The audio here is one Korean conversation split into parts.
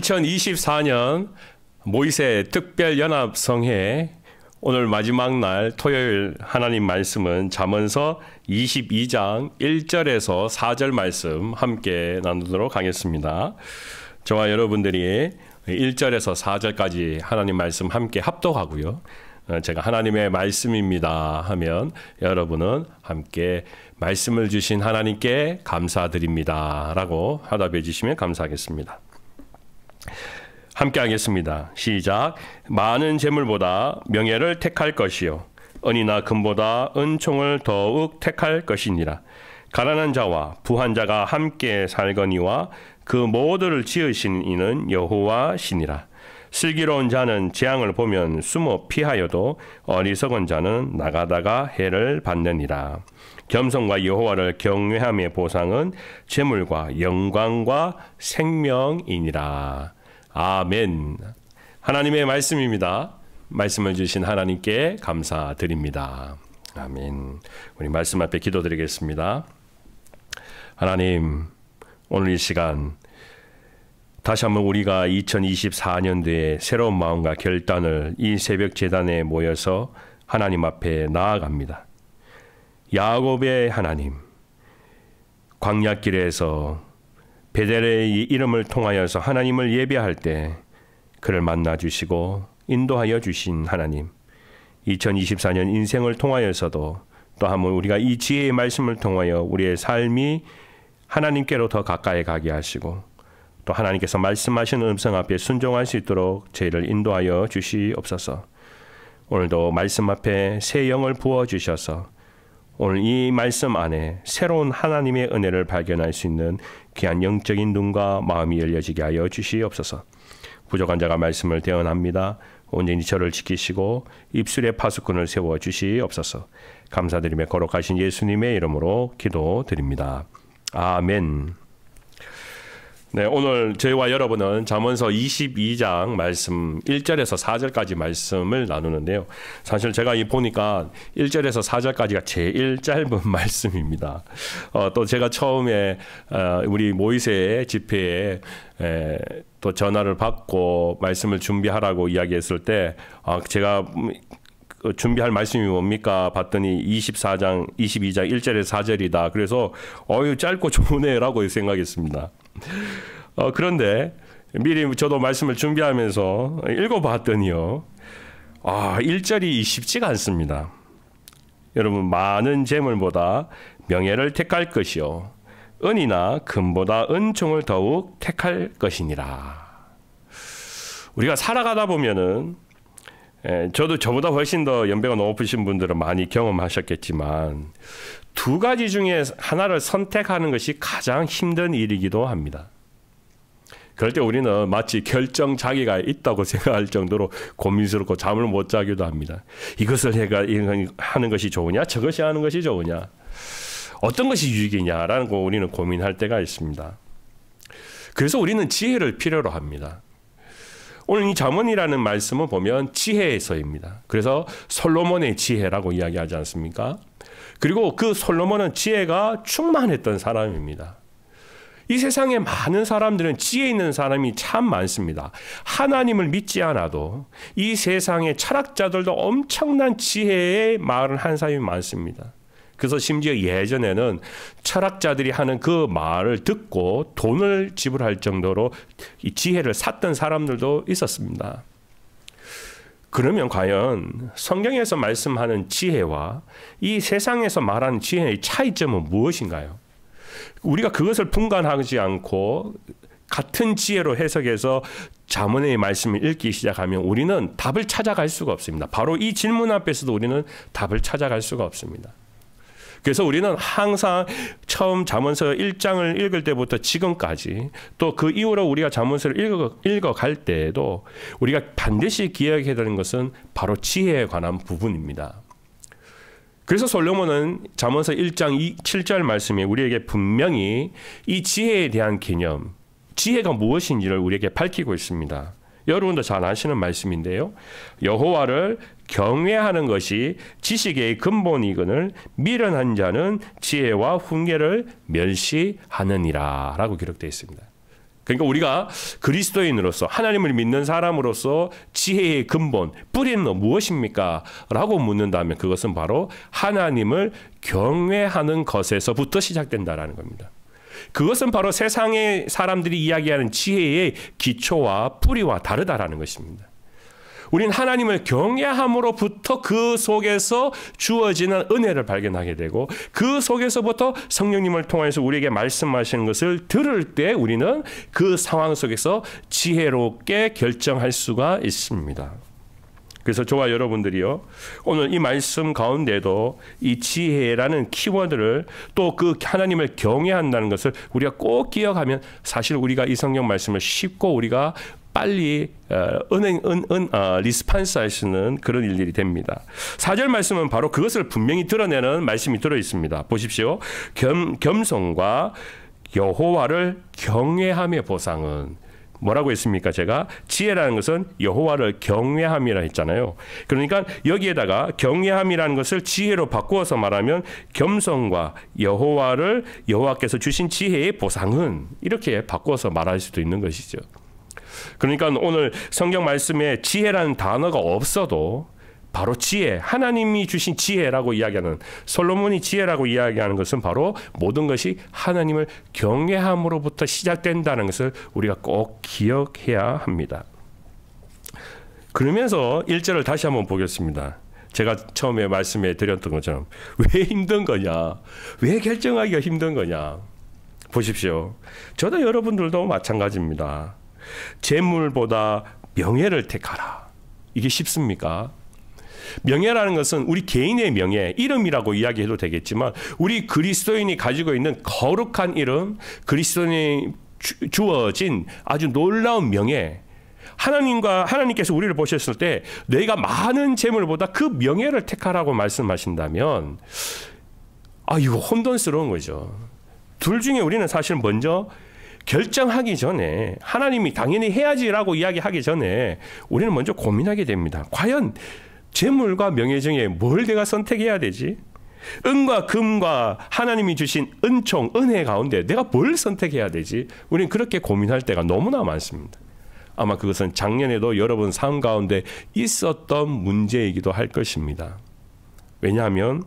2024년 모이세 특별연합성회 오늘 마지막 날 토요일 하나님 말씀은 잠언서 22장 1절에서 4절 말씀 함께 나누도록 하겠습니다. 저와 여러분들이 1절에서 4절까지 하나님 말씀 함께 합독하고요. 어, 제가 하나님의 말씀입니다 하면 여러분은 함께 말씀을 주신 하나님께 감사드립니다 라고 하답해 주시면 감사하겠습니다. 함께 하겠습니다. 시작. 많은 재물보다 명예를 택할 것이요. 은이나 금보다 은총을 더욱 택할 것이니라. 가난한 자와 부한 자가 함께 살거니와 그 모두를 지으신 이는 여호와 신이라. 슬기로운 자는 재앙을 보면 숨어 피하여도 어리석은 자는 나가다가 해를 받느니라. 겸손과 여호와를 경외함의 보상은 재물과 영광과 생명이니라. 아멘. 하나님의 말씀입니다. 말씀을 주신 하나님께 감사드립니다. 아멘. 우리 말씀 앞에 기도드리겠습니다. 하나님, 오늘 이 시간 다시 한번 우리가 2024년도에 새로운 마음과 결단을 이 새벽 재단에 모여서 하나님 앞에 나아갑니다. 야곱의 하나님 광야길에서 베델의 이름을 통하여서 하나님을 예배할 때 그를 만나 주시고 인도하여 주신 하나님 2024년 인생을 통하여서도 또한번 우리가 이 지혜의 말씀을 통하여 우리의 삶이 하나님께로 더 가까이 가게 하시고 또 하나님께서 말씀하시는 음성 앞에 순종할 수 있도록 저희를 인도하여 주시옵소서. 오늘도 말씀 앞에 새 영을 부어 주셔서 오늘 이 말씀 안에 새로운 하나님의 은혜를 발견할 수 있는 귀한 영적인 눈과 마음이 열려지게 하여 주시옵소서. 부족한 자가 말씀을 대언합니다. 온전히 저를 지키시고 입술에 파수꾼을 세워 주시옵소서. 감사드림에 거룩하신 예수님의 이름으로 기도드립니다. 아멘. 네, 오늘 저희와 여러분은 잠언서 22장 말씀 1절에서 4절까지 말씀을 나누는데요. 사실 제가 이 보니까 1절에서 4절까지가 제일 짧은 말씀입니다. 어, 또 제가 처음에 어, 우리 모이세 집회에 에, 또 전화를 받고 말씀을 준비하라고 이야기했을 때 아, 제가 음, 그 준비할 말씀이 뭡니까? 봤더니 24장, 22장 1절에서 4절이다. 그래서 어유 짧고 좋네라고 생각했습니다. 어, 그런데 미리 저도 말씀을 준비하면서 읽어봤더니요. 아, 일절이 쉽지가 않습니다. 여러분, 많은 재물보다 명예를 택할 것이요. 은이나 금보다 은총을 더욱 택할 것이니라. 우리가 살아가다 보면은 예, 저도 저보다 훨씬 더 연배가 높으신 분들은 많이 경험하셨겠지만 두 가지 중에 하나를 선택하는 것이 가장 힘든 일이기도 합니다. 그럴 때 우리는 마치 결정 자기가 있다고 생각할 정도로 고민스럽고 잠을 못 자기도 합니다. 이것을 해가 하는 것이 좋으냐, 저것이 하는 것이 좋으냐, 어떤 것이 유익이냐라는 거 우리는 고민할 때가 있습니다. 그래서 우리는 지혜를 필요로 합니다. 오늘 이 잠언이라는 말씀을 보면 지혜에서입니다. 그래서 솔로몬의 지혜라고 이야기하지 않습니까? 그리고 그 솔로몬은 지혜가 충만했던 사람입니다. 이 세상에 많은 사람들은 지혜 있는 사람이 참 많습니다. 하나님을 믿지 않아도 이 세상의 철학자들도 엄청난 지혜의 말을 한 사람이 많습니다. 그래서 심지어 예전에는 철학자들이 하는 그 말을 듣고 돈을 지불할 정도로 지혜를 샀던 사람들도 있었습니다. 그러면 과연 성경에서 말씀하는 지혜와 이 세상에서 말하는 지혜의 차이점은 무엇인가요? 우리가 그것을 분간하지 않고 같은 지혜로 해석해서 자문의 말씀을 읽기 시작하면 우리는 답을 찾아갈 수가 없습니다. 바로 이 질문 앞에서도 우리는 답을 찾아갈 수가 없습니다. 그래서 우리는 항상 처음 자문서 1장을 읽을 때부터 지금까지 또 그 이후로 우리가 자문서를 읽어, 읽어갈 때에도 우리가 반드시 기억해야 되는 것은 바로 지혜에 관한 부분입니다. 그래서 솔로몬은 자문서 1장 7절 말씀에 우리에게 분명히 이 지혜에 대한 개념, 지혜가 무엇인지를 우리에게 밝히고 있습니다. 여러분도 잘 아시는 말씀인데요. 여호와를 경외하는 것이 지식의 근본이거늘 미련한 자는 지혜와 훈계를 멸시하느니라라고 기록되어 있습니다. 그러니까 우리가 그리스도인으로서 하나님을 믿는 사람으로서 지혜의 근본 뿌리는 무엇입니까? 라고 묻는다면 그것은 바로 하나님을 경외하는 것에서부터 시작된다라는 겁니다. 그것은 바로 세상의 사람들이 이야기하는 지혜의 기초와 뿌리와 다르다라는 것입니다. 우린 하나님을 경외함으로부터 그 속에서 주어지는 은혜를 발견하게 되고 그 속에서부터 성령님을 통해서 우리에게 말씀하시는 것을 들을 때 우리는 그 상황 속에서 지혜롭게 결정할 수가 있습니다. 그래서 저와 여러분들이요. 오늘 이 말씀 가운데도 이 지혜라는 키워드를 또 그 하나님을 경외한다는 것을 우리가 꼭 기억하면 사실 우리가 이 성경 말씀을 쉽고 우리가 빨리 어, 은행 은, 은 어, 리스판스 하시는 그런 일들이 됩니다. 4절 말씀은 바로 그것을 분명히 드러내는 말씀이 들어 있습니다. 보십시오. 겸, 겸손과 여호와를 경외함의 보상은 뭐라고 했습니까? 제가 지혜라는 것은 여호와를 경외함이라 했잖아요. 그러니까 여기에다가 경외함이라는 것을 지혜로 바꾸어서 말하면 겸손과 여호와를 여호와께서 주신 지혜의 보상은 이렇게 바꾸어서 말할 수도 있는 것이죠. 그러니까 오늘 성경 말씀에 지혜라는 단어가 없어도 바로 지혜, 하나님이 주신 지혜라고 이야기하는 솔로몬이 지혜라고 이야기하는 것은 바로 모든 것이 하나님을 경외함으로부터 시작된다는 것을 우리가 꼭 기억해야 합니다. 그러면서 일절을 다시 한번 보겠습니다. 제가 처음에 말씀해 드렸던 것처럼 왜 힘든 거냐? 왜 결정하기가 힘든 거냐? 보십시오. 저도 여러분들도 마찬가지입니다. 재물보다 명예를 택하라. 이게 쉽습니까? 명예라는 것은 우리 개인의 명예, 이름이라고 이야기해도 되겠지만 우리 그리스도인이 가지고 있는 거룩한 이름, 그리스도인이 주어진 아주 놀라운 명예, 하나님과 하나님께서 우리를 보셨을 때 내가 많은 재물보다 그 명예를 택하라고 말씀하신다면 아 이거 혼돈스러운 거죠. 둘 중에 우리는 사실 먼저 결정하기 전에 하나님이 당연히 해야지라고 이야기하기 전에 우리는 먼저 고민하게 됩니다. 과연 재물과 명예 중에 뭘 내가 선택해야 되지? 은과 금과 하나님이 주신 은총, 은혜 가운데 내가 뭘 선택해야 되지? 우리는 그렇게 고민할 때가 너무나 많습니다. 아마 그것은 작년에도 여러분 삶 가운데 있었던 문제이기도 할 것입니다. 왜냐하면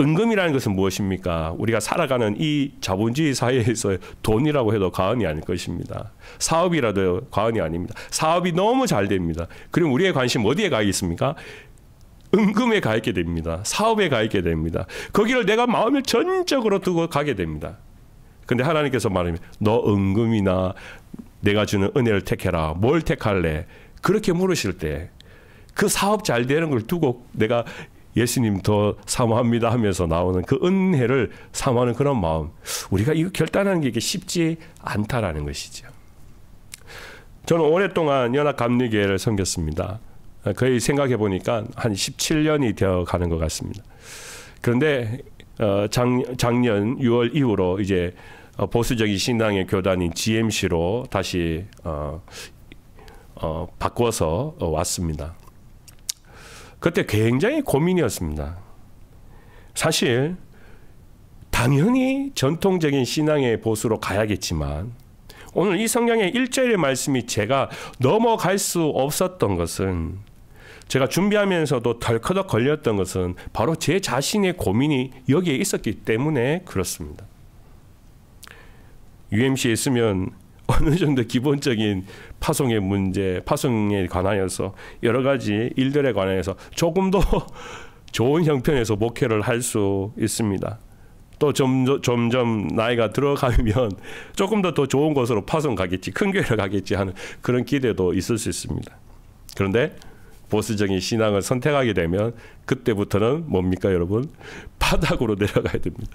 은금이라는 것은 무엇입니까? 우리가 살아가는 이 자본주의 사회에서 돈이라고 해도 과언이 아닐 것입니다. 사업이라도 과언이 아닙니다. 사업이 너무 잘 됩니다. 그럼 우리의 관심 어디에 가 있습니까? 은금에 가 있게 됩니다. 사업에 가 있게 됩니다. 거기를 내가 마음을 전적으로 두고 가게 됩니다. 그런데 하나님께서 말하면 너 은금이나 내가 주는 은혜를 택해라. 뭘 택할래? 그렇게 물으실 때 그 사업 잘 되는 걸 두고 내가 예수님 더 사모합니다 하면서 나오는 그 은혜를 사모하는 그런 마음. 우리가 이거 결단하는 게 이게 쉽지 않다라는 것이죠. 저는 오랫동안 연합감리교회를 섬겼습니다. 거의 생각해 보니까 한 17년이 되어 가는 것 같습니다. 그런데 어, 작, 작년 6월 이후로 이제 어, 보수적인 신앙의 교단인 GMC로 다시 어, 어, 바꿔서 왔습니다. 그때 굉장히 고민이었습니다. 사실 당연히 전통적인 신앙의 보수로 가야겠지만 오늘 이 성경의 일절의 말씀이 제가 넘어갈 수 없었던 것은 제가 준비하면서도 덜커덕 걸렸던 것은 바로 제 자신의 고민이 여기에 있었기 때문에 그렇습니다. UMC에 있으면 어느 정도 기본적인 파송의 문제, 파송에 관하여서 여러 가지 일들에 관해서 조금 더 좋은 형편에서 목회를 할 수 있습니다. 또 점점, 점점 나이가 들어가면 조금 더 더 좋은 곳으로 파송 가겠지, 큰 교회를 가겠지 하는 그런 기대도 있을 수 있습니다. 그런데 보수적인 신앙을 선택하게 되면 그때부터는 뭡니까 여러분? 바닥으로 내려가야 됩니다.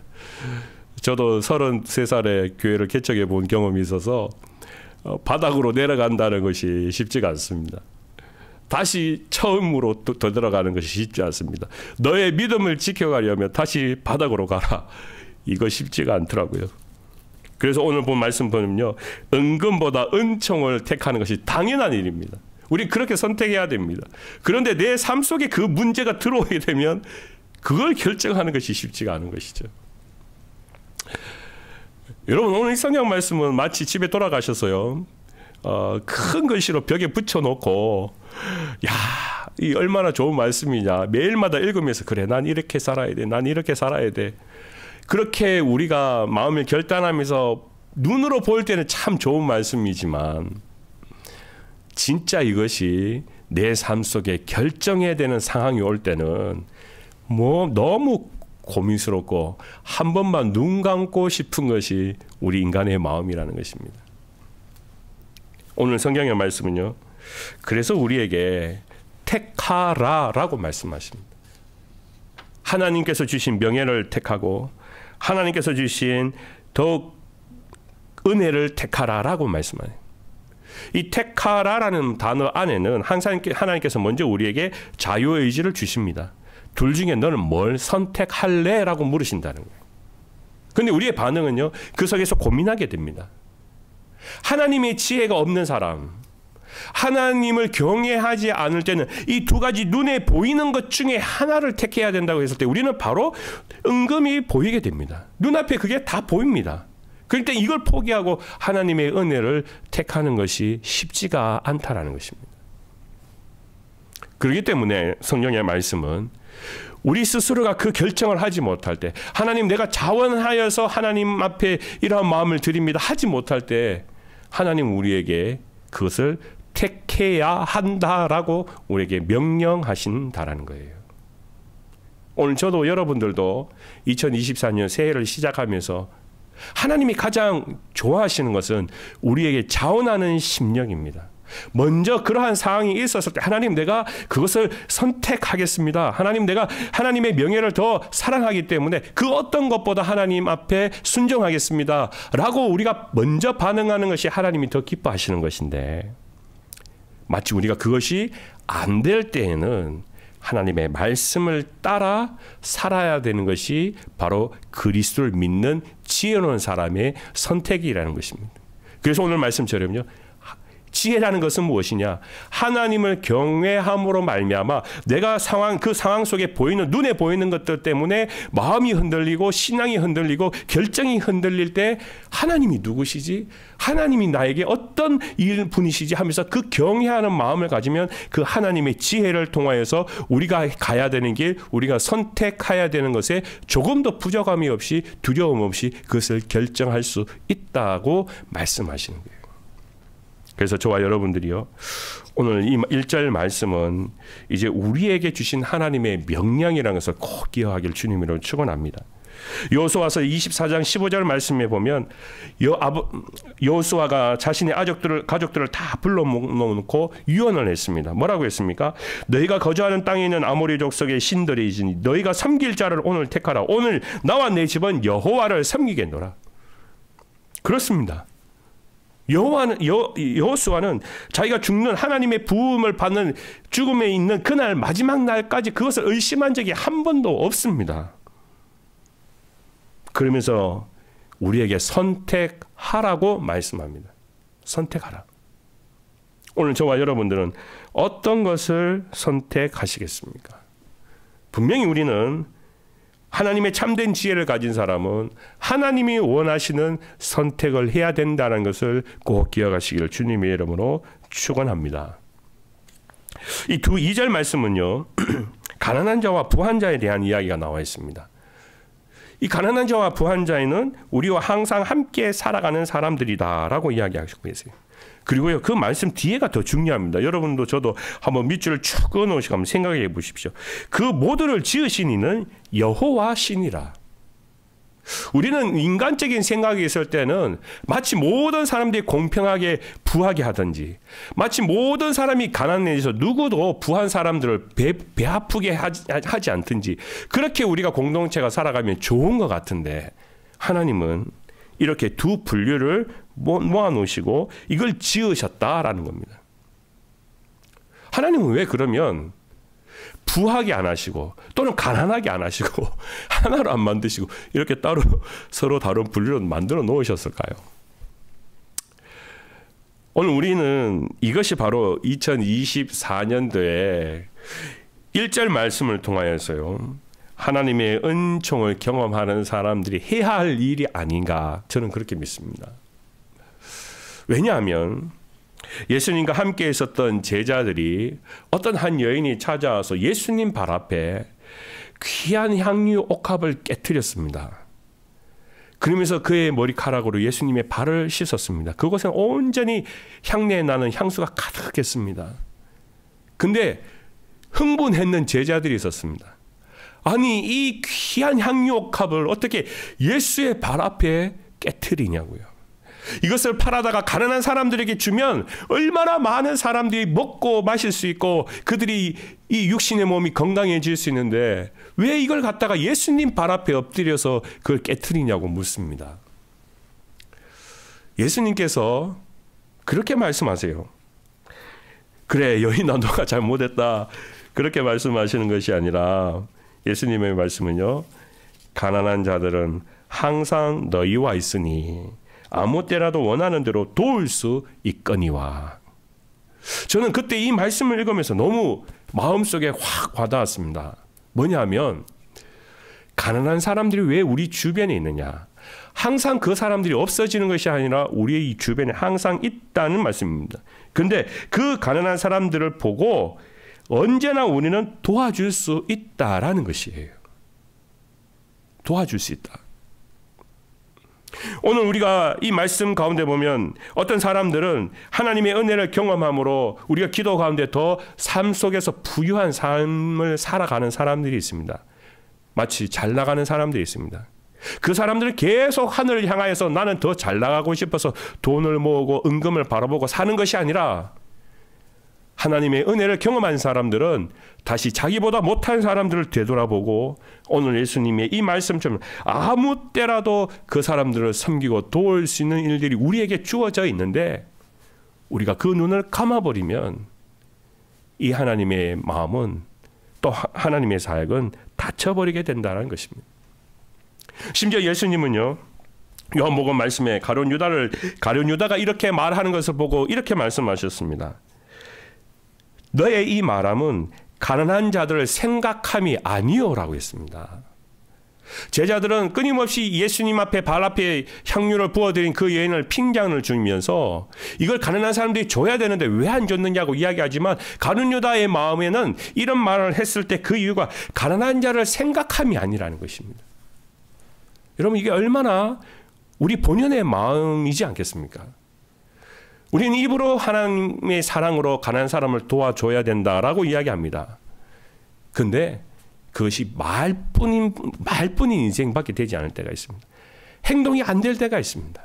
저도 33살에 교회를 개척해 본 경험이 있어서 어, 바닥으로 내려간다는 것이 쉽지가 않습니다. 다시 처음으로 되돌아가는 것이 쉽지 않습니다. 너의 믿음을 지켜가려면 다시 바닥으로 가라. 이거 쉽지가 않더라고요. 그래서 오늘 본 말씀 보면요. 은근보다 은총을 택하는 것이 당연한 일입니다. 우리 그렇게 선택해야 됩니다. 그런데 내 삶 속에 그 문제가 들어오게 되면 그걸 결정하는 것이 쉽지가 않은 것이죠. 여러분 오늘 이 성경 말씀은 마치 집에 돌아가셔서요. 어, 큰 글씨로 벽에 붙여놓고 야, 이 얼마나 좋은 말씀이냐. 매일마다 읽으면서 그래, 난 이렇게 살아야 돼. 난 이렇게 살아야 돼. 그렇게 우리가 마음을 결단하면서 눈으로 보 때는 참 좋은 말씀이지만 진짜 이것이 내 삶 속에 결정해야 되는 상황이 올 때는 뭐 너무 고민스럽고 한 번만 눈 감고 싶은 것이 우리 인간의 마음이라는 것입니다. 오늘 성경의 말씀은요. 그래서 우리에게 택하라라고 말씀하십니다. 하나님께서 주신 명예를 택하고 하나님께서 주신 더욱 은혜를 택하라라고 말씀하네요. 이 택하라라는 단어 안에는 하나님께서 먼저 우리에게 자유의 의지를 주십니다. 둘 중에 너는 뭘 선택할래? 라고 물으신다는 거예요. 근데 우리의 반응은요, 그 속에서 고민하게 됩니다. 하나님의 지혜가 없는 사람, 하나님을 경외하지 않을 때는 이 두 가지 눈에 보이는 것 중에 하나를 택해야 된다고 했을 때 우리는 바로 은금이 보이게 됩니다. 눈앞에 그게 다 보입니다. 그러니까 이걸 포기하고 하나님의 은혜를 택하는 것이 쉽지가 않다라는 것입니다. 그렇기 때문에 성경의 말씀은 우리 스스로가 그 결정을 하지 못할 때, 하나님 내가 자원하여서 하나님 앞에 이러한 마음을 드립니다. 하지 못할 때, 하나님 우리에게 그것을 택해야 한다라고 우리에게 명령하신다라는 거예요. 오늘 저도 여러분들도 2024년 새해를 시작하면서 하나님이 가장 좋아하시는 것은 우리에게 자원하는 심령입니다. 먼저 그러한 상황이 있었을 때 하나님 내가 그것을 선택하겠습니다. 하나님 내가 하나님의 명예를 더 사랑하기 때문에 그 어떤 것보다 하나님 앞에 순종하겠습니다. 라고 우리가 먼저 반응하는 것이 하나님이 더 기뻐하시는 것인데 마치 우리가 그것이 안 될 때에는 하나님의 말씀을 따라 살아야 되는 것이 바로 그리스도를 믿는 지혜로운 사람의 선택이라는 것입니다. 그래서 오늘 말씀처럼요. 지혜라는 것은 무엇이냐? 하나님을 경외함으로 말미암아 내가 상황 그 상황 속에 보이는 눈에 보이는 것들 때문에 마음이 흔들리고 신앙이 흔들리고 결정이 흔들릴 때 하나님이 누구시지? 하나님이 나에게 어떤 일 분이시지 하면서 그 경외하는 마음을 가지면 그 하나님의 지혜를 통하여서 우리가 가야 되는 길, 우리가 선택해야 되는 것에 조금 더 부족함이 없이 두려움 없이 그것을 결정할 수 있다고 말씀하시는 거예요. 그래서 저와 여러분들이요. 오늘 이 1절 말씀은 이제 우리에게 주신 하나님의 명량이라는 것을 꼭 기억하길 주님으로 축원합니다. 요수와서 24장 15절 말씀에 보면 요수아가 자신의 아족들을 가족들을 다 불러 놓고 유언을 했습니다. 뭐라고 했습니까? 너희가 거주하는 땅에 있는 아모리 족속의 신들이 있니 너희가 섬길 자를 오늘 택하라. 오늘 나와 내 집은 여호와를 섬기겠노라. 그렇습니다. 여호와는 여 여호수아는 자기가 죽는 하나님의 부음을 받는 죽음에 있는 그날 마지막 날까지 그것을 의심한 적이 한 번도 없습니다. 그러면서 우리에게 선택하라고 말씀합니다. 선택하라. 오늘 저와 여러분들은 어떤 것을 선택하시겠습니까? 분명히 우리는 하나님의 참된 지혜를 가진 사람은 하나님이 원하시는 선택을 해야 된다는 것을 꼭 기억하시기를 주님의 이름으로 축원합니다. 이 두 2절 말씀은요. 가난한 자와 부한 자에 대한 이야기가 나와 있습니다. 이 가난한 자와 부한 자에는 우리와 항상 함께 살아가는 사람들이다라고 이야기하고 계세요. 그리고요 그 말씀 뒤에가 더 중요합니다. 여러분도 저도 한번 밑줄을 쭉끊어놓시고 한번 생각해 보십시오. 그 모두를 지으신 이는 여호와 신이라. 우리는 인간적인 생각이 있을 때는 마치 모든 사람들이 공평하게 부하게 하든지 마치 모든 사람이 가난해져서 누구도 부한 사람들을 배, 배 아프게 하지, 하지 않든지 그렇게 우리가 공동체가 살아가면 좋은 것 같은데 하나님은 이렇게 두 분류를 모아 놓으시고 이걸 지으셨다라는 겁니다. 하나님은 왜 그러면 부하게 안 하시고 또는 가난하게 안 하시고 하나로 안 만드시고 이렇게 따로 서로 다른 분류로 만들어 놓으셨을까요? 오늘 우리는 이것이 바로 2024년도에 1절 말씀을 통하여서요. 하나님의 은총을 경험하는 사람들이 해야 할 일이 아닌가 저는 그렇게 믿습니다. 왜냐하면 예수님과 함께 있었던 제자들이 어떤 한 여인이 찾아와서 예수님 발 앞에 귀한 향유 옥합을 깨뜨렸습니다. 그러면서 그의 머리카락으로 예수님의 발을 씻었습니다. 그곳엔 온전히 향내 나는 향수가 가득했습니다. 근데 흥분했는 제자들이 있었습니다. 아니 이 귀한 향유 옥합을 어떻게 예수의 발 앞에 깨뜨리냐고요. 이것을 팔아다가 가난한 사람들에게 주면 얼마나 많은 사람들이 먹고 마실 수 있고 그들이 이 육신의 몸이 건강해질 수 있는데 왜 이걸 갖다가 예수님 발 앞에 엎드려서 그걸 깨뜨리냐고 묻습니다. 예수님께서 그렇게 말씀하세요. 그래, 여인 난도가 잘못했다. 그렇게 말씀하시는 것이 아니라 예수님의 말씀은요. 가난한 자들은 항상 너희와 있으니 아무 때라도 원하는 대로 도울 수 있거니와. 저는 그때 이 말씀을 읽으면서 너무 마음속에 확 와닿았습니다. 뭐냐면 가난한 사람들이 왜 우리 주변에 있느냐? 항상 그 사람들이 없어지는 것이 아니라 우리의 주변에 항상 있다는 말씀입니다. 근데 그 가난한 사람들을 보고 언제나 우리는 도와줄 수 있다라는 것이에요. 도와줄 수 있다. 오늘 우리가 이 말씀 가운데 보면 어떤 사람들은 하나님의 은혜를 경험함으로 우리가 기도 가운데 더 삶 속에서 부유한 삶을 살아가는 사람들이 있습니다. 마치 잘 나가는 사람들이 있습니다. 그 사람들은 계속 하늘을 향하여서 나는 더 잘 나가고 싶어서 돈을 모으고 은금을 바라보고 사는 것이 아니라 하나님의 은혜를 경험한 사람들은 다시 자기보다 못한 사람들을 되돌아보고 오늘 예수님의 이 말씀처럼 아무 때라도 그 사람들을 섬기고 도울 수 있는 일들이 우리에게 주어져 있는데 우리가 그 눈을 감아버리면 이 하나님의 마음은 또 하나님의 사역은 닫혀버리게 된다는 것입니다. 심지어 예수님은요. 요한복음 말씀에 가룟 유다를 가룟 유다가 이렇게 말하는 것을 보고 이렇게 말씀하셨습니다. 너의 이 말함은 가난한 자들을 생각함이 아니오라고 했습니다. 제자들은 끊임없이 예수님 앞에 발 앞에 향유를 부어드린 그 여인을 핑장을 주면서 이걸 가난한 사람들이 줘야 되는데 왜 안 줬느냐고 이야기하지만 가룟유다의 마음에는 이런 말을 했을 때 그 이유가 가난한 자를 생각함이 아니라는 것입니다. 여러분 이게 얼마나 우리 본연의 마음이지 않겠습니까? 우리는 입으로 하나님의 사랑으로 가난한 사람을 도와줘야 된다라고 이야기합니다. 근데 그것이 말뿐인 말뿐인 인생밖에 되지 않을 때가 있습니다. 행동이 안 될 때가 있습니다.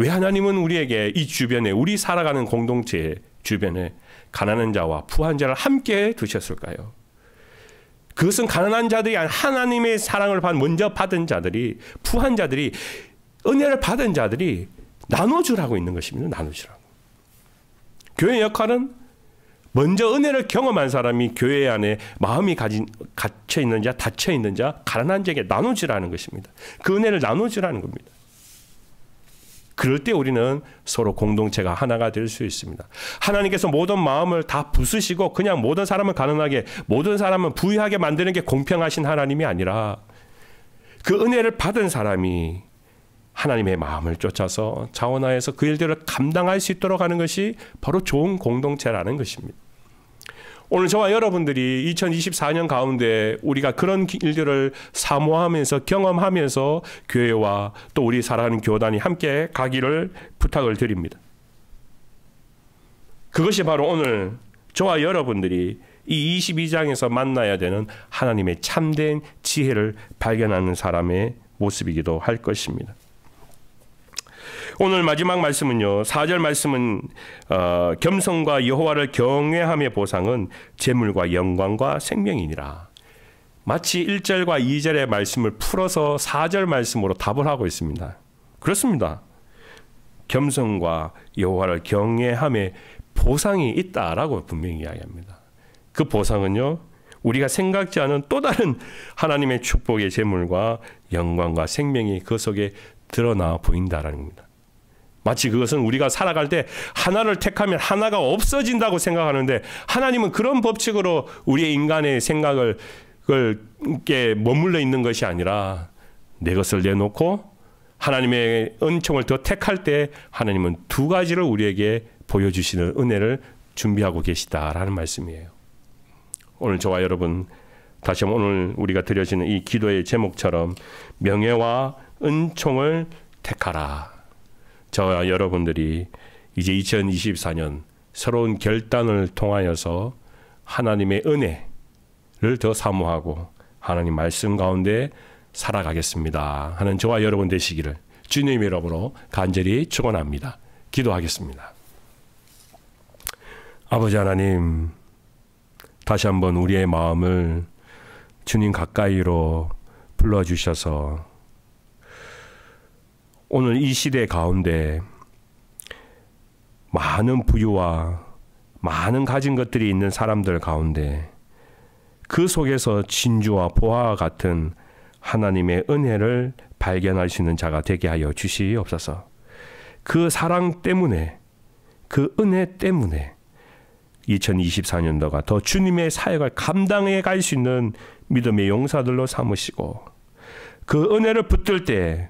왜 하나님은 우리에게 이 주변에 우리 살아가는 공동체 주변에 가난한 자와 부한 자를 함께 두셨을까요? 그것은 가난한 자들이 아니 하나님의 사랑을 먼저 받은 자들이 부한 자들이 은혜를 받은 자들이 나눠주라고 있는 것입니다. 나눠주라고. 교회의 역할은 먼저 은혜를 경험한 사람이 교회 안에 마음이 가진, 갇혀 있는 자, 닫혀 있는 자, 가난한 자에게 나눠주라는 것입니다. 그 은혜를 나눠주라는 겁니다. 그럴 때 우리는 서로 공동체가 하나가 될 수 있습니다. 하나님께서 모든 마음을 다 부수시고 그냥 모든 사람을 가난하게, 모든 사람을 부유하게 만드는 게 공평하신 하나님이 아니라 그 은혜를 받은 사람이 하나님의 마음을 쫓아서 자원하여서 그 일들을 감당할 수 있도록 하는 것이 바로 좋은 공동체라는 것입니다. 오늘 저와 여러분들이 2024년 가운데 우리가 그런 일들을 사모하면서 경험하면서 교회와 또 우리 사랑하는 교단이 함께 가기를 부탁을 드립니다. 그것이 바로 오늘 저와 여러분들이 이 22장에서 만나야 되는 하나님의 참된 지혜를 발견하는 사람의 모습이기도 할 것입니다. 오늘 마지막 말씀은요. 4절 말씀은 어, 겸손과 여호와를 경외함의 보상은 재물과 영광과 생명이니라. 마치 1절과 2절의 말씀을 풀어서 4절 말씀으로 답을 하고 있습니다. 그렇습니다. 겸손과 여호와를 경외함의 보상이 있다라고 분명히 이야기합니다. 그 보상은요. 우리가 생각지 않은 또 다른 하나님의 축복의 재물과 영광과 생명이 그 속에 드러나 보인다라는 겁니다. 마치 그것은 우리가 살아갈 때 하나를 택하면 하나가 없어진다고 생각하는데 하나님은 그런 법칙으로 우리의 인간의 생각을 그게 머물러 있는 것이 아니라 내 것을 내놓고 하나님의 은총을 더 택할 때 하나님은 두 가지를 우리에게 보여주시는 은혜를 준비하고 계시다라는 말씀이에요. 오늘 저와 여러분 다시 한번 오늘 우리가 드려지는 이 기도의 제목처럼 명예와 은총을 택하라. 저와 여러분들이 이제 2024년 새로운 결단을 통하여서 하나님의 은혜를 더 사모하고 하나님 말씀 가운데 살아가겠습니다 하는 저와 여러분 되시기를 주님 이름으로 간절히 축원합니다. 기도하겠습니다. 아버지 하나님 다시 한번 우리의 마음을 주님 가까이로 불러주셔서 오늘 이 시대 가운데 많은 부유와 많은 가진 것들이 있는 사람들 가운데 그 속에서 진주와 보화와 같은 하나님의 은혜를 발견할 수 있는 자가 되게 하여 주시옵소서. 그 사랑 때문에 그 은혜 때문에 2024년도가 더 주님의 사역을 감당해 갈 수 있는 믿음의 용사들로 삼으시고 그 은혜를 붙들 때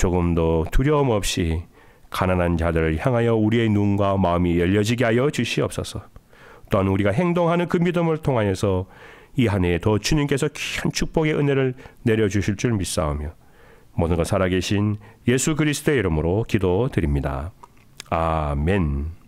조금도 두려움 없이 가난한 자들을 향하여 우리의 눈과 마음이 열려지게 하여 주시옵소서. 또한 우리가 행동하는 그 믿음을 통하여서 이한 해에 더 주님께서 큰 축복의 은혜를 내려주실 줄 믿사오며 모든 것 살아계신 예수 그리스도의 이름으로 기도드립니다. 아멘.